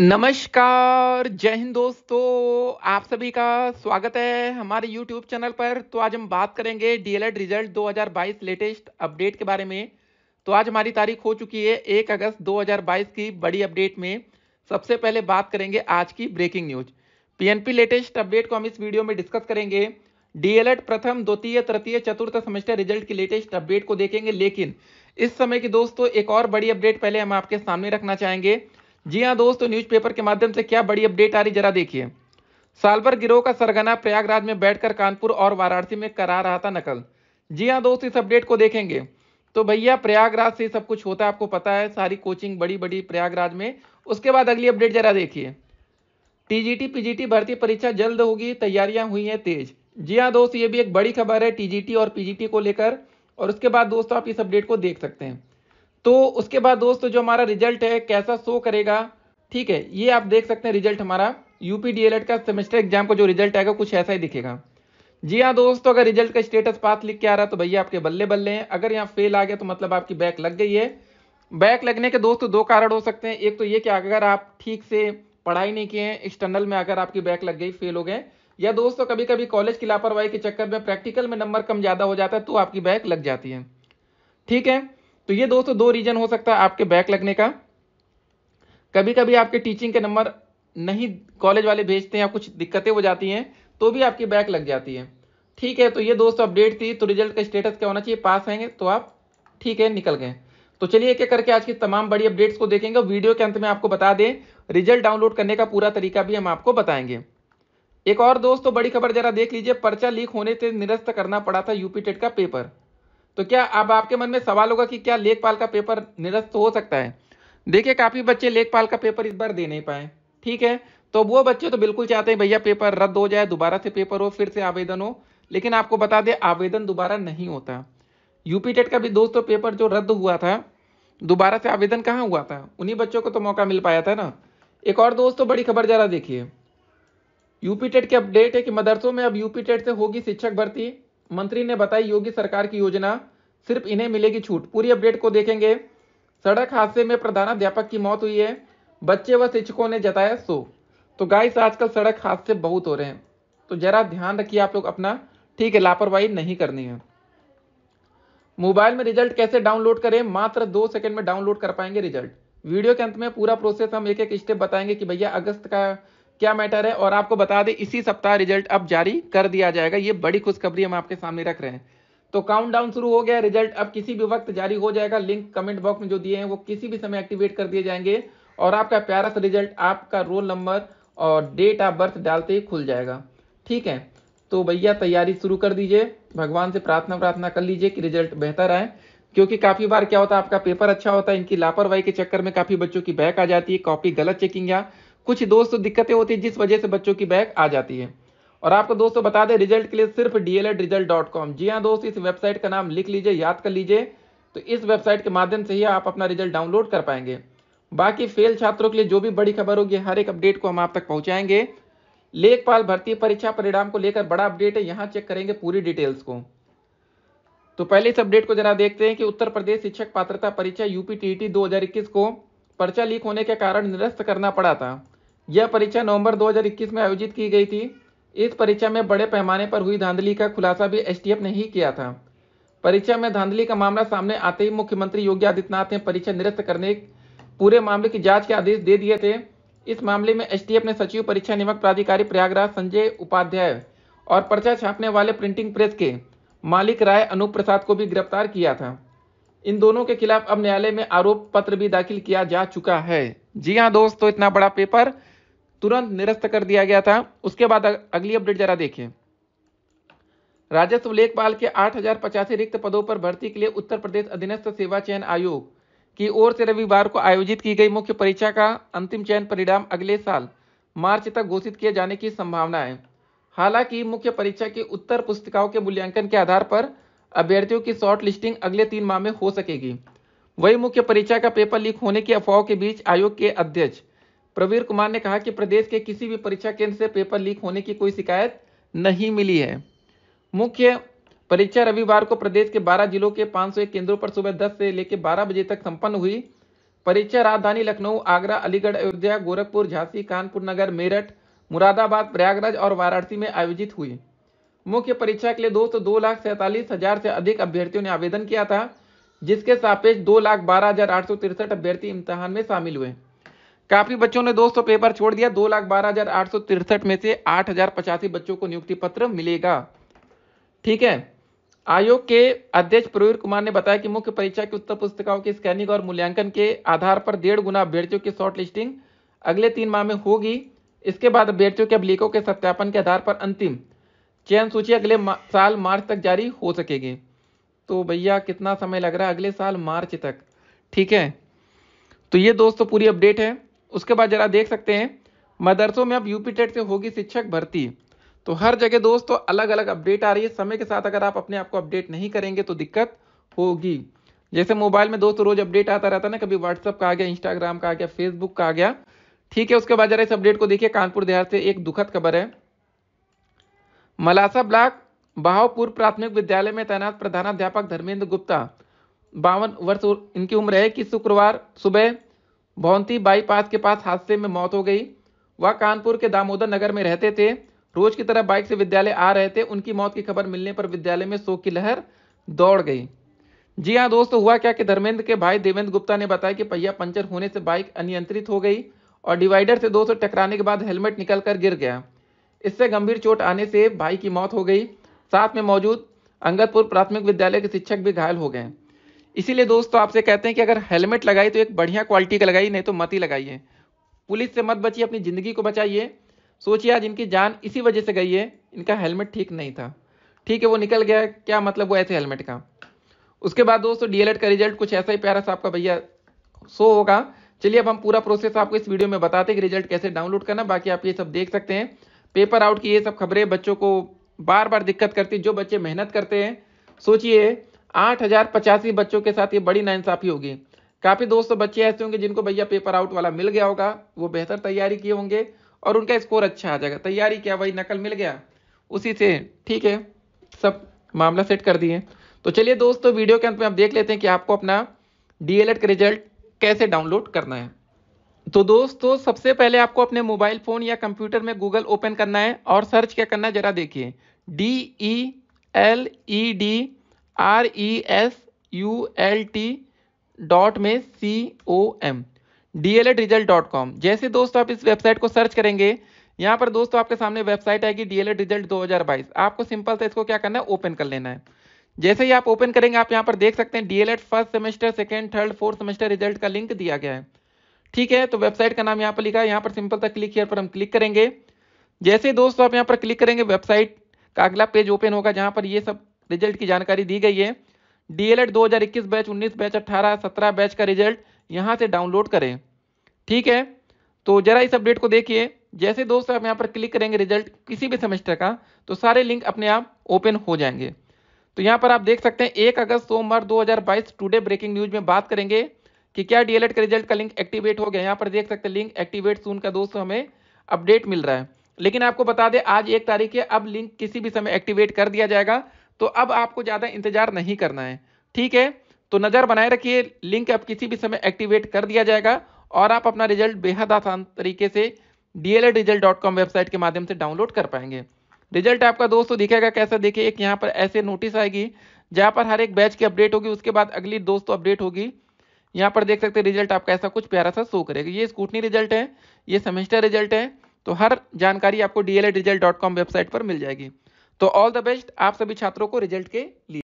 नमस्कार जय हिंद दोस्तों आप सभी का स्वागत है हमारे YouTube चैनल पर तो आज हम बात करेंगे डीएलएड रिजल्ट 2022 लेटेस्ट अपडेट के बारे में तो आज हमारी तारीख हो चुकी है 1 अगस्त 2022 की बड़ी अपडेट में सबसे पहले बात करेंगे आज की breaking news PNP latest update को हम इस वीडियो में डिस्कस करेंगे डीएलएड प्रथम द्वितीय तृतीय चतुर्थ सेमेस्टर रिजल्ट की लेटेस्ट अपडेट को देखेंगे लेकिन इस समय की दोस्तों एक और बड़ी अपडेट पहले हम आपके सामने रखना चाहेंगे जी हाँ दोस्तों तो न्यूज़पेपर के माध्यम से क्या बड़ी अपडेट आ रही जरा देखिए सालवर गिरोह का सरगना प्रयागराज में बैठकर कानपुर और वाराणसी में करा रहा था नकल जी हाँ दोस्त इस अपडेट को देखेंगे तो भैया प्रयागराज से सब कुछ होता है आपको पता है सारी कोचिंग बड़ी बड़ी प्रयागराज में उसके बाद अगली अपडेट जरा देखिए टीजीटी पीजीटी भर्ती परीक्षा जल्द होगी तैयारियां हुई हैं तेज जी हाँ दोस्त ये भी एक बड़ी खबर है टीजीटी और पीजीटी को लेकर और उसके बाद दोस्तों आप इस अपडेट को देख सकते हैं तो उसके बाद दोस्तों जो हमारा रिजल्ट है कैसा शो करेगा ठीक है ये आप देख सकते हैं रिजल्ट हमारा यूपी डीएलएड का सेमेस्टर एग्जाम का जो रिजल्ट आएगा कुछ ऐसा ही दिखेगा जी हाँ दोस्तों अगर रिजल्ट का स्टेटस पास लिख के आ रहा तो भैया आपके बल्ले बल्ले हैं अगर यहाँ फेल आ गया तो मतलब आपकी बैक लग गई है बैक लगने के दोस्तों दो कारण हो सकते हैं एक तो ये कि अगर आप ठीक से पढ़ाई नहीं किए एक्सटर्नल में अगर आपकी बैक लग गई फेल हो गए या दोस्तों कभी कभी कॉलेज की लापरवाही के चक्कर में प्रैक्टिकल में नंबर कम ज़्यादा हो जाता है तो आपकी बैक लग जाती है ठीक है तो ये दोस्तों दो रीजन हो सकता है आपके बैक लगने का कभी कभी आपके टीचिंग के नंबर नहीं कॉलेज वाले भेजते हैं या कुछ दिक्कतें हो जाती हैं तो भी आपकी बैक लग जाती है ठीक है तो ये दोस्तों अपडेट थी तो रिजल्ट का स्टेटस क्या होना चाहिए पास आएंगे तो आप ठीक है निकल गए तो चलिए एक एक करके आज की तमाम बड़ी अपडेट्स को देखेंगे वीडियो के अंत में आपको बता दें रिजल्ट डाउनलोड करने का पूरा तरीका भी हम आपको बताएंगे एक और दोस्तों बड़ी खबर जरा देख लीजिए पर्चा लीक होने से निरस्त करना पड़ा था यूपी टेट का पेपर तो क्या अब आपके मन में सवाल होगा कि क्या लेखपाल का पेपर निरस्त हो सकता है देखिए काफ़ी बच्चे लेखपाल का पेपर इस बार दे नहीं पाए ठीक है तो वो बच्चे तो बिल्कुल चाहते हैं भैया पेपर रद्द हो जाए दोबारा से पेपर हो फिर से आवेदन हो लेकिन आपको बता दें आवेदन दोबारा नहीं होता यूपी टेट का भी दोस्तों पेपर जो रद्द हुआ था दोबारा से आवेदन कहाँ हुआ था उन्हीं बच्चों को तो मौका मिल पाया था ना एक और दोस्तों तो बड़ी खबर जरा देखिए यूपी टेट की अपडेट है कि मदरसों में अब यूपी टेट से होगी शिक्षक भर्ती मंत्री ने बताई योगी सरकार की योजना सिर्फ इन्हें मिलेगी छूट पूरी अपडेट को देखेंगे सड़क हादसे में प्रधानाध्यापक की मौत हुई है बच्चे व शिक्षकों ने जताया सो तो गाइस आजकल सड़क हादसे बहुत हो रहे हैं तो जरा ध्यान रखिए आप लोग अपना ठीक है लापरवाही नहीं करनी है मोबाइल में रिजल्ट कैसे डाउनलोड करें मात्र दो सेकंड में डाउनलोड कर पाएंगे रिजल्ट वीडियो के अंत में पूरा प्रोसेस हम एक एक स्टेप बताएंगे कि भैया अगस्त का क्या मैटर है और आपको बता दें इसी सप्ताह रिजल्ट अब जारी कर दिया जाएगा ये बड़ी खुशखबरी हम आपके सामने रख रहे हैं तो काउंट डाउन शुरू हो गया रिजल्ट अब किसी भी वक्त जारी हो जाएगा लिंक कमेंट बॉक्स में जो दिए हैं वो किसी भी समय एक्टिवेट कर दिए जाएंगे और आपका प्यारा सा रिजल्ट आपका रोल नंबर और डेट ऑफ बर्थ डालते ही खुल जाएगा ठीक है तो भैया तैयारी शुरू कर दीजिए भगवान से प्रार्थना प्रार्थना कर लीजिए कि रिजल्ट बेहतर आए क्योंकि काफ़ी बार क्या होता है आपका पेपर अच्छा होता है इनकी लापरवाही के चक्कर में काफ़ी बच्चों की बैक आ जाती है कॉपी गलत चेकिंग या कुछ दोस्तों तो दिक्कतें होती है जिस वजह से बच्चों की बैग आ जाती है और आपको दोस्तों बता दें रिजल्ट के लिए सिर्फ डीएलएड रिजल्ट डॉट कॉम जी हाँ दोस्त इस वेबसाइट का नाम लिख लीजिए याद कर लीजिए तो इस वेबसाइट के माध्यम से ही आप अपना रिजल्ट डाउनलोड कर पाएंगे बाकी फेल छात्रों के लिए जो भी बड़ी खबर होगी हर एक अपडेट को हम आप तक पहुंचाएंगे लेखपाल भर्ती परीक्षा परिणाम को लेकर बड़ा अपडेट है यहाँ चेक करेंगे पूरी डिटेल्स को तो पहले इस अपडेट को जरा देखते हैं कि उत्तर प्रदेश शिक्षक पात्रता परीक्षा यूपी टी 2021 को पर्चा लीक होने के कारण निरस्त करना पड़ा था यह परीक्षा नवंबर 2021 में आयोजित की गई थी इस परीक्षा में बड़े पैमाने पर हुई धांधली का खुलासा भी एसटीएफ ने ही किया था परीक्षा में धांधली का मामला सामने आते ही मुख्यमंत्री योगी आदित्यनाथ ने परीक्षा निरस्त करने पूरे मामले की जांच के आदेश दे दिए थे इस मामले में एसटीएफ ने सचिव परीक्षा नियमक प्राधिकारी प्रयागराज संजय उपाध्याय और पर्चा छापने वाले प्रिंटिंग प्रेस के मालिक राय अनूप प्रसाद को भी गिरफ्तार किया था इन दोनों के खिलाफ अब न्यायालय में आरोप पत्र भी दाखिल किया जा चुका है जी हाँ दोस्तों इतना बड़ा पेपर तुरंत निरस्त कर दिया गया था उसके बाद अगली अपडेट जरा देखिए राजस्व लेखपाल के आठ रिक्त पदों पर भर्ती के लिए उत्तर प्रदेश अधीनस्थ सेवा चयन आयोग की ओर से रविवार को आयोजित की गई मुख्य परीक्षा का अंतिम चयन परिणाम अगले साल मार्च तक घोषित किए जाने की संभावना है हालांकि मुख्य परीक्षा की उत्तर पुस्तिकाओं के मूल्यांकन के आधार पर अभ्यर्थियों की शॉर्ट लिस्टिंग अगले तीन माह में हो सकेगी वही मुख्य परीक्षा का पेपर लीक होने की अफवाहों के बीच आयोग के अध्यक्ष प्रवीर कुमार ने कहा कि प्रदेश के किसी भी परीक्षा केंद्र से पेपर लीक होने की कोई शिकायत नहीं मिली है मुख्य परीक्षा रविवार को प्रदेश के 12 जिलों के 501 केंद्रों पर सुबह 10 से लेकर 12 बजे तक संपन्न हुई परीक्षा राजधानी लखनऊ आगरा अलीगढ़ अयोध्या गोरखपुर झांसी कानपुर नगर मेरठ मुरादाबाद प्रयागराज और वाराणसी में आयोजित हुई मुख्य परीक्षा के लिए दोस्तों दो लाख सैंतालीस हजार से अधिक अभ्यर्थियों ने आवेदन किया था जिसके सापेक्ष दो लाख बारह हजार आठ सौ तिरसठ अभ्यर्थी इम्तहान में शामिल हुए काफी बच्चों ने दोस्तों पेपर छोड़ दिया दो लाख बारह हजार आठ सौ तिरसठ में से आठ हजार पचासी बच्चों को नियुक्ति पत्र मिलेगा ठीक है आयोग के अध्यक्ष प्रवीर कुमार ने बताया कि मुख्य परीक्षा की उत्तर पुस्तिकाओं की स्कैनिंग और मूल्यांकन के आधार पर डेढ़ गुना अभ्यर्थियों की शॉर्ट लिस्टिंग अगले तीन माह में होगी इसके बाद अभ्यर्थियों के अभिलेखों के सत्यापन के आधार पर अंतिम चयन सूची अगले मा, साल मार्च तक जारी हो सकेगी तो भैया कितना समय लग रहा है अगले साल मार्च तक ठीक है तो ये दोस्तों पूरी अपडेट है उसके बाद जरा देख सकते हैं मदरसों में अब यूपी टेट से होगी शिक्षक भर्ती तो हर जगह दोस्तों अलग अलग अपडेट आ रही है समय के साथ अगर आप अपने आप को अपडेट नहीं करेंगे तो दिक्कत होगी जैसे मोबाइल में दोस्तों रोज अपडेट आता रहता है ना कभी व्हाट्सअप का आ गया इंस्टाग्राम का आ गया फेसबुक का आ गया ठीक है उसके बाद जरा इस अपडेट को देखिए कानपुर देहात से एक दुखद खबर है मलासा ब्लॉक बहावपुर प्राथमिक विद्यालय में तैनात प्रधानाध्यापक धर्मेंद्र गुप्ता बावन वर्ष इनकी उम्र है कि शुक्रवार सुबह भौंती बाईपास के पास हादसे में मौत हो गई वह कानपुर के दामोदर नगर में रहते थे रोज की तरह बाइक से विद्यालय आ रहे थे उनकी मौत की खबर मिलने पर विद्यालय में शोक की लहर दौड़ गई जी हाँ दोस्तों हुआ क्या कि धर्मेंद्र के भाई देवेंद्र गुप्ता ने बताया कि पहिया पंचर होने से बाइक अनियंत्रित हो गई और डिवाइडर से दोस्तों टकराने के बाद हेलमेट निकल कर गिर गया इससे गंभीर चोट आने से भाई की मौत हो गई साथ में मौजूद अंगतपुर प्राथमिक विद्यालय के शिक्षक भी घायल हो गए इसीलिए दोस्तों तो आपसे कहते हैं कि अगर हेलमेट लगाई तो एक बढ़िया क्वालिटी का लगाई नहीं तो मत ही लगाइए पुलिस से मत बचिए अपनी ज़िंदगी को बचाइए सोचिए आज इनकी जान इसी वजह से गई है इनका हेलमेट ठीक नहीं था ठीक है वो निकल गया क्या मतलब वो ऐसे हेलमेट का उसके बाद दोस्तों डीएलएड का रिजल्ट कुछ ऐसा ही प्यारा सा आपका भैया शो होगा चलिए अब हम पूरा प्रोसेस आपको इस वीडियो में बताते हैं कि रिजल्ट कैसे डाउनलोड करना बाकी आप ये सब देख सकते हैं पेपर आउट की ये सब खबरें बच्चों को बार बार दिक्कत करती जो बच्चे मेहनत करते हैं सोचिए आठ हजार पचासी बच्चों के साथ ये बड़ी नाइंसाफी होगी काफ़ी दोस्तों तो बच्चे ऐसे होंगे जिनको भैया पेपर आउट वाला मिल गया होगा वो बेहतर तैयारी किए होंगे और उनका स्कोर अच्छा आ जाएगा तैयारी क्या वही नकल मिल गया उसी से ठीक है सब मामला सेट कर दिए तो चलिए दोस्तों वीडियो के अंत में आप देख लेते हैं कि आपको अपना डीएलएड का रिजल्ट कैसे डाउनलोड करना है तो दोस्तों सबसे पहले आपको अपने मोबाइल फ़ोन या कंप्यूटर में गूगल ओपन करना है और सर्च क्या करना है ज़रा देखिए D E L E D R E S U L T dot में C O M D L Ed result dot com जैसे दोस्तों आप इस वेबसाइट को सर्च करेंगे यहाँ पर दोस्तों आपके सामने वेबसाइट आएगी डी एल एड रिजल्ट दो हज़ार बाईस आपको सिंपल से इसको क्या करना है ओपन कर लेना है जैसे ही आप ओपन करेंगे आप यहाँ पर देख सकते हैं DElEd first semester second third fourth semester result का लिंक दिया गया है ठीक है तो वेबसाइट का नाम यहाँ पर लिखा है यहाँ पर सिंपल सा क्लिक हियर पर हम क्लिक करेंगे जैसे दोस्तों आप यहाँ पर क्लिक करेंगे वेबसाइट का अगला पेज ओपन होगा जहाँ पर ये सब रिजल्ट की जानकारी दी गई है डीएलएड 2021 बैच 19 बैच 18 17 बैच का रिजल्ट यहाँ से डाउनलोड करें ठीक है तो जरा इस अपडेट को देखिए जैसे दोस्त आप यहाँ पर क्लिक करेंगे रिजल्ट किसी भी सेमेस्टर का तो सारे लिंक अपने आप ओपन हो जाएंगे तो यहाँ पर आप देख सकते हैं एक अगस्त सोमवार 2022 टुडे ब्रेकिंग न्यूज में बात करेंगे कि क्या डीएलएड के रिजल्ट का लिंक एक्टिवेट हो गया यहाँ पर देख सकते हैं लिंक एक्टिवेट सून का दोस्तों हमें अपडेट मिल रहा है लेकिन आपको बता दें आज एक तारीख है अब लिंक किसी भी समय एक्टिवेट कर दिया जाएगा तो अब आपको ज़्यादा इंतजार नहीं करना है ठीक है तो नज़र बनाए रखिए लिंक अब किसी भी समय एक्टिवेट कर दिया जाएगा और आप अपना रिजल्ट बेहद आसान तरीके से D result dot com website के माध्यम से डाउनलोड कर पाएंगे रिजल्ट आपका दोस्तों दिखेगा कैसा देखिए एक यहाँ पर ऐसे नोटिस आएगी जहाँ पर हर एक बैच की अपडेट होगी उसके बाद अगली दोस्तों अपडेट होगी यहाँ पर देख सकते हैं रिजल्ट आपका ऐसा कुछ प्यारा सा शो करेगा ये स्कूटनी रिजल्ट है ये सेमेस्टर रिजल्ट है तो हर जानकारी आपको डी वेबसाइट पर मिल जाएगी तो ऑल द बेस्ट आप सभी छात्रों को रिजल्ट के लिए